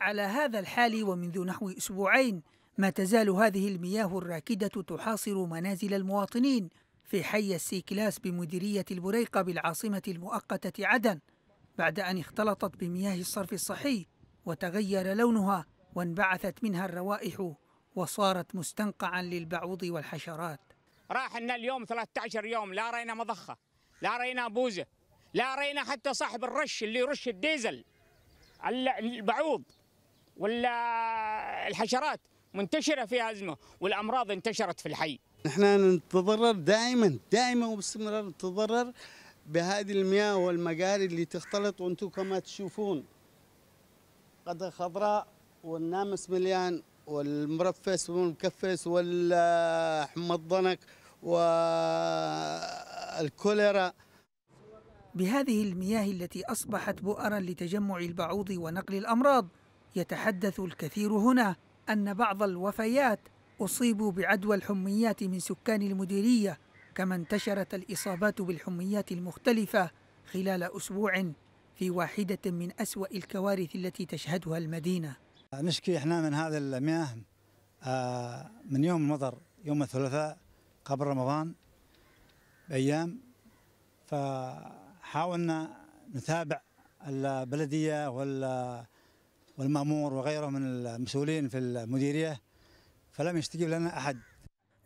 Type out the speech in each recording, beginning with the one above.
على هذا الحال ومنذ نحو أسبوعين ما تزال هذه المياه الراكدة تحاصر منازل المواطنين في حي السيكلاس بمديرية البريقة بالعاصمة المؤقتة عدن بعد أن اختلطت بمياه الصرف الصحي وتغير لونها وانبعثت منها الروائح وصارت مستنقعا للبعوض والحشرات راح لنا اليوم 13 يوم لا رأينا مضخة لا رأينا بوزة لا رأينا حتى صاحب الرش اللي يرش الديزل البعوض ولا الحشرات منتشره في ازمه والامراض انتشرت في الحي. نحن نتضرر دائما دائما وباستمرار نتضرر بهذه المياه والمقاري اللي تختلط وانتم كما تشوفون قد خضراء والنامس مليان والمرفس والمكفس والحمى الضنك والكوليرا بهذه المياه التي أصبحت بؤرا لتجمع البعوض ونقل الأمراض يتحدث الكثير هنا أن بعض الوفيات أصيبوا بعدوى الحميات من سكان المديرية كما انتشرت الإصابات بالحميات المختلفة خلال أسبوع في واحدة من أسوأ الكوارث التي تشهدها المدينة نشكي احنا من هذا المياه من يوم المطر يوم الثلاثاء قبل رمضان بأيام فحاولنا نتابع البلدية وال والمأمور وغيره من المسؤولين في المديرية فلم يستجيب لنا أحد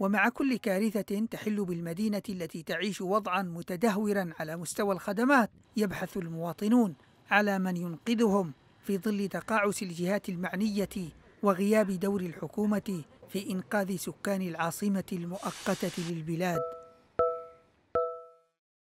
ومع كل كارثة تحل بالمدينة التي تعيش وضعا متدهورا على مستوى الخدمات يبحث المواطنون على من ينقذهم في ظل تقاعس الجهات المعنية وغياب دور الحكومة في إنقاذ سكان العاصمة المؤقتة للبلاد